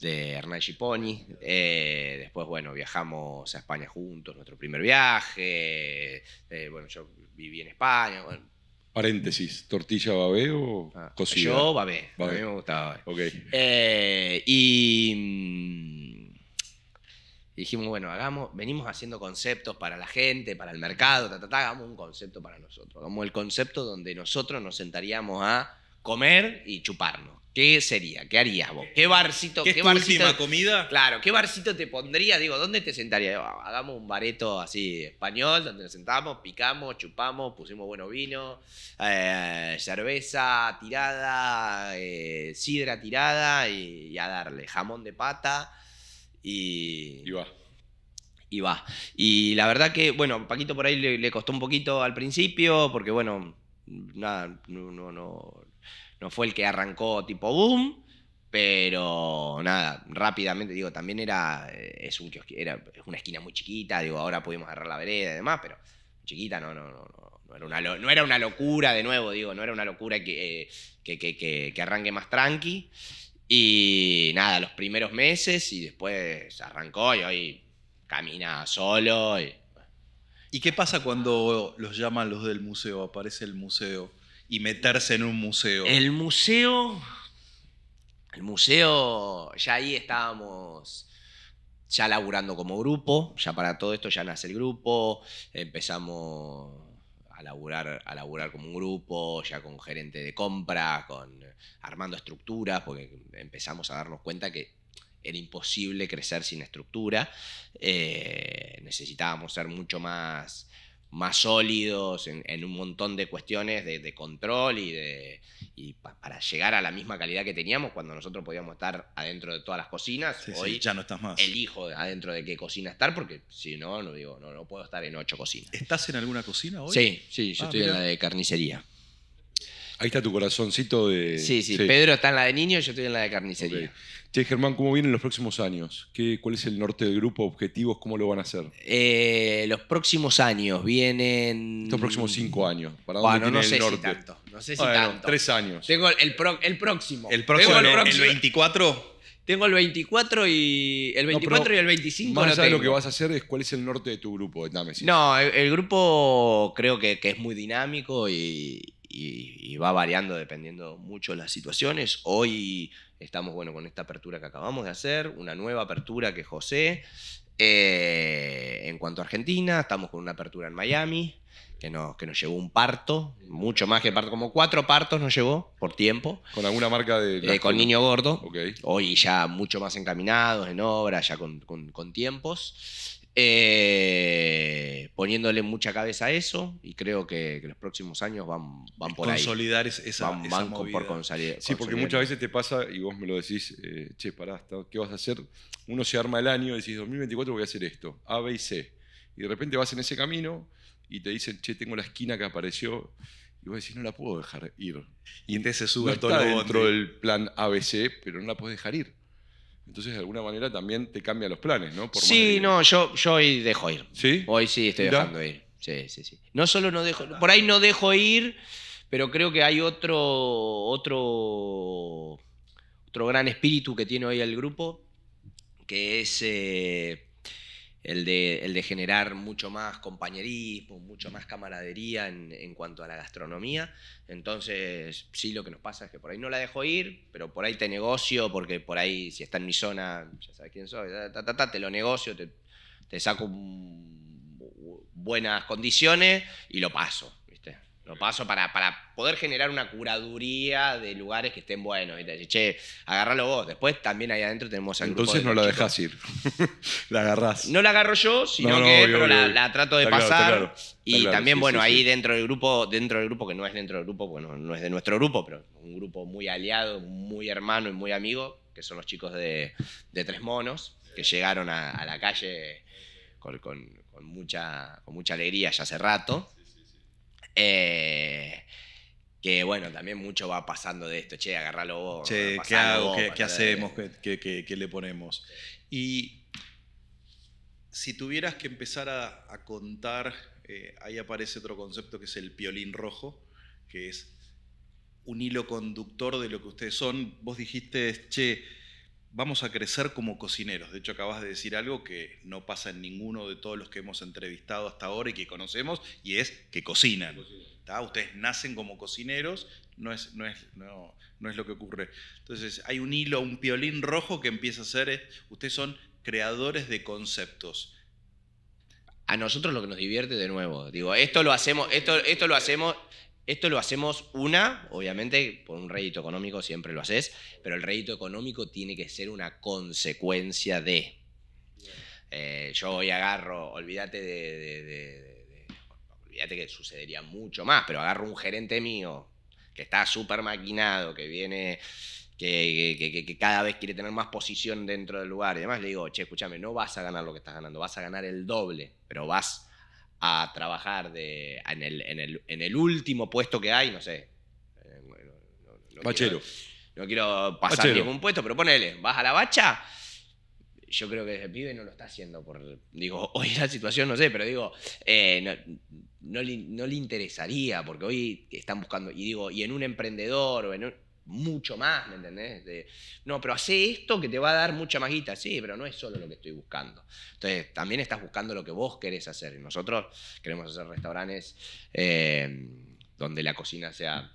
de Hernán Giponi. Eh, después, bueno, viajamos a España juntos, nuestro primer viaje. Eh, bueno, yo viví en España. Paréntesis, ¿tortilla babé o ah, Yo babé, a mí me gustaba eh, y mm, dijimos, bueno, hagamos, venimos haciendo conceptos para la gente, para el mercado, ta, ta, ta, hagamos un concepto para nosotros. Hagamos el concepto donde nosotros nos sentaríamos a comer y chuparnos. ¿Qué sería? ¿Qué harías vos? ¿Qué barcito? ¿Qué, es qué última comida? Claro, ¿qué barcito te pondría? Digo, ¿dónde te sentarías? Hagamos un bareto así español, donde nos sentamos, picamos, chupamos, pusimos bueno vino, eh, cerveza tirada, eh, sidra tirada y, a darle jamón de pata y... Y va. Y va. Y la verdad que, bueno, Paquito por ahí le, costó un poquito al principio, porque bueno, nada, no, no no fue el que arrancó tipo boom, pero nada, rápidamente, digo, también era, eh, es un era una esquina muy chiquita, digo, ahora pudimos agarrar la vereda y demás, pero chiquita no, no, no, no. No era, una, locura, de nuevo, digo, no era una locura eh, que, que, que, que, arranque más tranqui. Y nada, los primeros meses y después arrancó y hoy camina solo. ¿Y qué pasa cuando los llaman los del museo? Aparece el museo y meterse en un museo? El museo. El museo. Ya ahí estábamos ya laburando como grupo, ya para todo esto ya nace el grupo, empezamos a laburar, a laburar como un grupo, ya con gerente de compra, con armando estructuras, porque empezamos a darnos cuenta que era imposible crecer sin estructura, eh, necesitábamos ser mucho más más sólidos en, un montón de cuestiones de, control y, de, para llegar a la misma calidad que teníamos cuando nosotros podíamos estar adentro de todas las cocinas. Hoy ya no estás más. Elijo adentro de qué cocina estar porque si no, no digo, no, no puedo estar en ocho cocinas. ¿Estás en alguna cocina hoy? Sí, sí, yo ah, estoy en la de carnicería. Ahí está tu corazoncito de. Sí, sí, Pedro está en la de niño y yo estoy en la de carnicería. Che, Germán, ¿cómo vienen los próximos años? ¿Qué, ¿Cuál es el norte del grupo? ¿Objetivos? ¿Cómo lo van a hacer? Eh, los próximos años vienen. los próximos cinco años. ¿Para dónde bueno, no sé si No sé si tanto. Tres años. Tengo el, próximo. ¿El próximo? El, 24? Tengo el 24 y el 24 y el 25. Más allá lo que vas a hacer es cuál es el norte de tu grupo de No, el, grupo creo que, es muy dinámico y, va variando dependiendo mucho las situaciones. Hoy Estamos, bueno, con esta apertura que acabamos de hacer, una nueva apertura que José. Eh, en cuanto a Argentina, estamos con una apertura en Miami, que nos, que nos llevó un parto, mucho más que parto, como cuatro partos nos llevó por tiempo. ¿Con alguna marca de...? Eh, con Niño Gordo. Hoy ya mucho más encaminados, en obra, ya con, con tiempos. Eh, poniéndole mucha cabeza a eso y creo que, los próximos años van, van por consolidar ahí. Esa, van, esa van por consolidar. Sí, porque muchas veces te pasa y vos me lo decís, eh, che, pará, ¿qué vas a hacer? Uno se arma el año y decís, 2024 voy a hacer esto, A, B y C. Y de repente vas en ese camino y te dicen, che, tengo la esquina que apareció y vos decís, no la puedo dejar ir. Y entonces se sube no todo está dentro del plan ABC, pero no la puedes dejar ir. Entonces, de alguna manera también te cambia los planes, ¿no? Por sí, no, yo, hoy dejo ir. ¿Sí? Hoy sí estoy dejando ir. Sí, sí, sí. No solo no dejo, por ahí no dejo ir, pero creo que hay otro, otro, otro gran espíritu que tiene hoy el grupo, que es eh, el de, el de generar mucho más compañerismo, mucho más camaradería en, cuanto a la gastronomía. Entonces, sí, lo que nos pasa es que por ahí no la dejo ir, pero por ahí te negocio, porque por ahí, si está en mi zona, ya sabes quién soy, ta, te lo negocio, te, te saco buenas condiciones y lo paso. Lo paso para, poder generar una curaduría de lugares que estén buenos. Y te dice, che, agárralo vos. Después también ahí adentro tenemos al Entonces grupo no la dejas ir. (laughs) la agarrás. No la agarro yo, sino que la, trato de pasar. y también, bueno, ahí dentro del grupo, dentro del grupo, que no es dentro del grupo, bueno, no es de nuestro grupo, pero un grupo muy aliado, muy hermano y muy amigo, que son los chicos de, Tres Monos, que llegaron a, la calle con, mucha, con mucha alegría ya hace rato eh, que bueno, también mucho va pasando de esto, che, agarralo vos. Che, ¿qué hacemos? ¿Qué, le ponemos? Y si tuvieras que empezar a, contar, eh, ahí aparece otro concepto que es el piolín rojo, que es un hilo conductor de lo que ustedes son. Vos dijiste, che, vamos a crecer como cocineros. De hecho, acabas de decir algo que no pasa en ninguno de todos los que hemos entrevistado hasta ahora y que conocemos, y es que cocinan. Ustedes nacen como cocineros, no es, no, es, no, es lo que ocurre. Entonces, hay un hilo, un piolín rojo que empieza a ser, eh, ustedes son creadores de conceptos. A nosotros lo que nos divierte de nuevo, digo, esto lo hacemos, esto, esto lo hacemos, esto lo hacemos una, obviamente, por un rédito económico siempre lo haces, pero el rédito económico tiene que ser una consecuencia de. Eh, yo hoy agarro, olvídate de, Olvídate que sucedería mucho más, pero agarro un gerente mío que está súper maquinado, que viene. Que, que, cada vez quiere tener más posición dentro del lugar y demás, le digo, che, escúchame, no vas a ganar lo que estás ganando, vas a ganar el doble, pero vas a trabajar de, en, el, último puesto que hay, no sé. Eh, no, Quiero, no quiero pasar un ningún puesto, pero ponele, vas a la bacha. Yo creo que el pibe no lo está haciendo por. Digo, (laughs) hoy la situación, no sé, pero digo, eh, no le interesaría, porque hoy están buscando. Y digo, y en un emprendedor o en un mucho más, ¿me entendés? no, pero hace esto que te va a dar mucha maguita. Sí, pero no es solo lo que estoy buscando. Entonces, también estás buscando lo que vos querés hacer. Y nosotros queremos hacer restaurantes eh, donde la cocina sea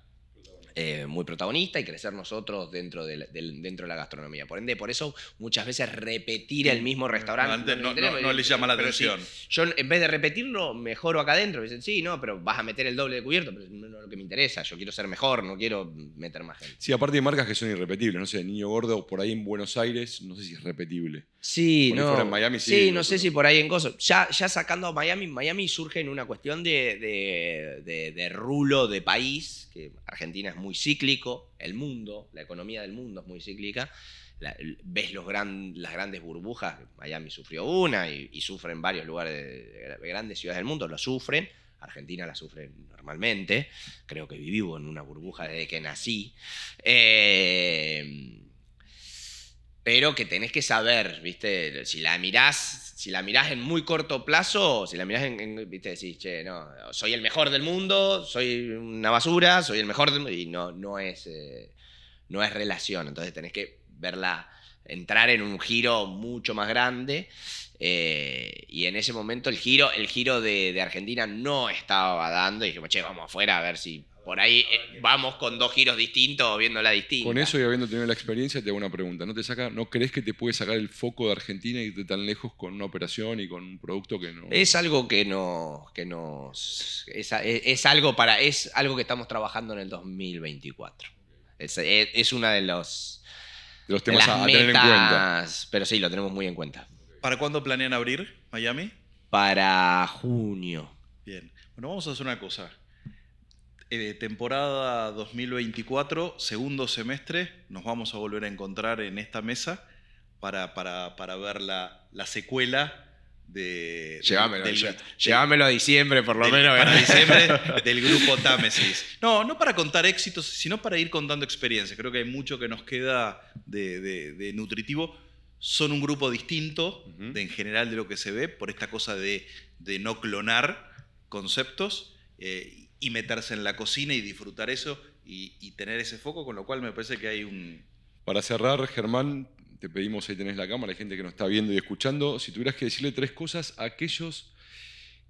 eh, muy protagonista y crecer nosotros dentro de, la, dentro de la gastronomía. Por ende, por eso muchas veces repetir el mismo restaurante. No, le llama la atención. yo en vez de repetirlo, mejoro acá adentro. Dicen, sí, no, pero vas a meter el doble de cubierto, pero no es lo que me interesa. Yo quiero ser mejor, no quiero meter más gente. Sí, aparte de marcas que son irrepetibles. No sé, Niño Gordo por ahí en Buenos Aires, no sé si es repetible. Sí, no. sí, no sé si por ahí en cosas. Ya, sacando a Miami, Miami surge en una cuestión de, rulo de país, que Argentina es muy cíclico, el mundo, la economía del mundo es muy cíclica. ves los gran, las grandes burbujas, Miami sufrió una y, y sufren varios lugares grandes ciudades del mundo, lo sufren. Argentina la sufre normalmente. Creo que vivo en una burbuja desde que nací. Eh, pero que tenés que saber, ¿viste? Si la mirás, si la mirás en muy corto plazo, si la mirás en, ¿viste? Decís, che, no, soy el mejor del mundo, soy una basura, soy el mejor del mundo, y no, no es, eh, no es relación, entonces tenés que verla, entrar en un giro mucho más grande, eh, y en ese momento el giro, el giro de, Argentina no estaba dando, y dijimos, che, vamos afuera a ver si por ahí eh, vamos con dos giros distintos la distinta. Con eso y habiendo tenido la experiencia, te hago una pregunta. ¿No te saca, no crees que te puede sacar el foco de Argentina y e irte tan lejos con una operación y con un producto que no. Es algo que no. Que no es, algo para. Es algo que estamos trabajando en el 2024. Es, es una de los. temas a, tener en cuenta. Pero sí, lo tenemos muy en cuenta. ¿Para cuándo planean abrir Miami? Para junio. Bien. Bueno, vamos a hacer una cosa. Eh, temporada 2024, segundo semestre, nos vamos a volver a encontrar en esta mesa para, para, ver la, secuela de, llévamelo, a diciembre, por lo menos. a diciembre (laughs) del grupo Támesis. No, no para contar éxitos, sino para ir contando experiencias. Creo que hay mucho que nos queda de, nutritivo. Son un grupo distinto, en general, de lo que se ve, por esta cosa de, no clonar conceptos. Eh, y meterse en la cocina y disfrutar eso y, tener ese foco, con lo cual me parece que hay un... Para cerrar, Germán, te pedimos, ahí tenés la cámara, hay gente que nos está viendo y escuchando, si tuvieras que decirle tres cosas a aquellos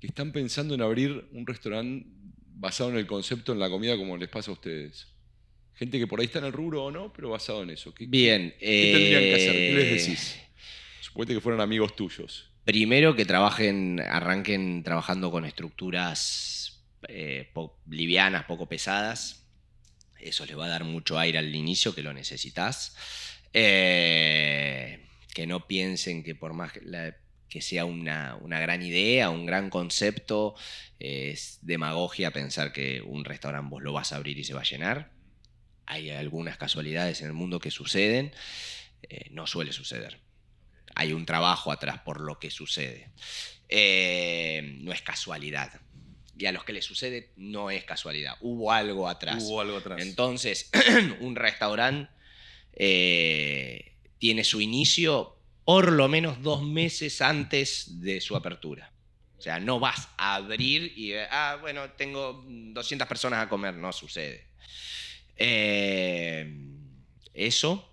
que están pensando en abrir un restaurante basado en el concepto en la comida como les pasa a ustedes. Gente que por ahí está en el rubro o no, pero basado en eso. ¿Qué, Bien. ¿qué tendrían que hacer? ¿Qué les eh, decís? Suponete que fueran amigos tuyos. Primero que trabajen, arranquen trabajando con estructuras eh, livianas, poco pesadas. Eso le va a dar mucho aire al inicio que lo necesitas. Eh, que no piensen que por más que, sea una, gran idea, un gran concepto, es demagogia pensar que un restaurante vos lo vas a abrir y se va a llenar. Hay algunas casualidades en el mundo que suceden, eh, no suele suceder hay un trabajo atrás por lo que sucede. no es casualidad y a los que les sucede no es casualidad. Hubo algo atrás. Hubo algo atrás. Entonces, (clears throat) un restaurante eh, tiene su inicio por lo menos dos meses antes de su apertura. O sea, no vas a abrir y, ah, bueno, tengo 200 personas a comer, no sucede. Eh, eso,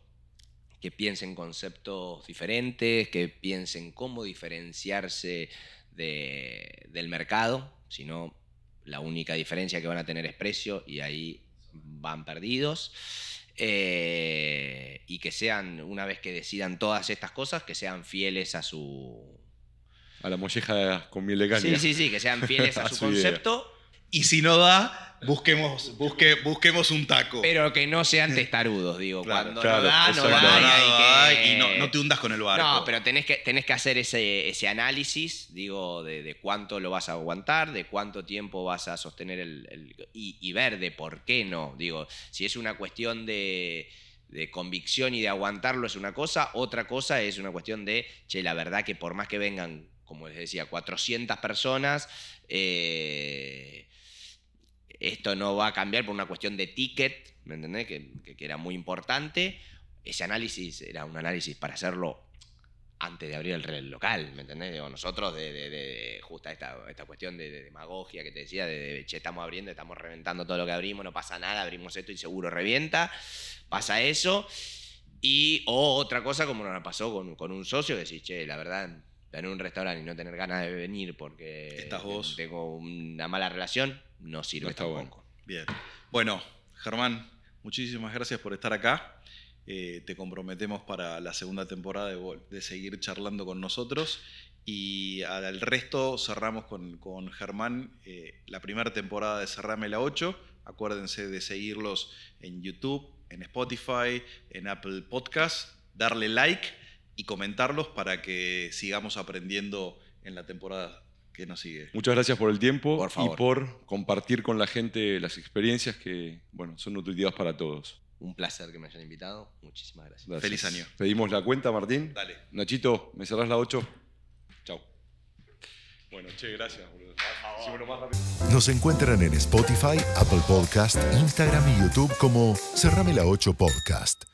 que piensen conceptos diferentes, que piensen cómo diferenciarse del mercado, sino la única diferencia que van a tener es precio y ahí van perdidos. Eh, y que sean, una vez que decidan todas estas cosas, que sean fieles a su... A la molleja con miel de Sí, sí, sí, que sean fieles (laughs) a, su, concepto. Y si no da, Busquemos, busque, busquemos un taco. Pero que no sean testarudos, digo. Cuando no da, no y, no, te hundas con el barco. No, pero tenés que, tenés que hacer ese, ese análisis, digo, de, cuánto lo vas a aguantar, de cuánto tiempo vas a sostener el. y, ver de por qué no. Digo, si es una cuestión de, convicción y de aguantarlo es una cosa, otra cosa es una cuestión de, che, la verdad que por más que vengan, como les decía, 400 personas, eh, esto no va a cambiar por una cuestión de ticket, ¿me entendés? Que, era muy importante. Ese análisis era un análisis para hacerlo antes de abrir el local, ¿me entendés? O nosotros, de, justa esta, esta, cuestión de, demagogia que te decía, de, che, estamos abriendo, estamos reventando todo lo que abrimos, no pasa nada, abrimos esto y seguro revienta, pasa eso. Y o otra cosa como nos pasó con, con un socio, que decís, che, la verdad, estar en un restaurante y no tener ganas de venir porque tengo una mala relación, no sirve está Bueno. Bien. Bueno, Germán, muchísimas gracias por estar acá. Eh, te comprometemos para la segunda temporada de, seguir charlando con nosotros y al resto cerramos con, con Germán eh, la primera temporada de Cerrame la 8. Acuérdense de seguirlos en YouTube, en Spotify, en Apple Podcast, darle like y comentarlos para que sigamos aprendiendo en la temporada que nos sigue. Muchas gracias por el tiempo y por compartir con la gente las experiencias que bueno, son nutritivas para todos. Un placer que me hayan invitado. Muchísimas gracias. Feliz año. Pedimos la cuenta, Martín. Dale. Nachito, ¿me cerrás la 8? Chao. Bueno, che, gracias, boludo. Nos encuentran en Spotify, Apple Podcast, Instagram y YouTube como Cerrame la 8 Podcast.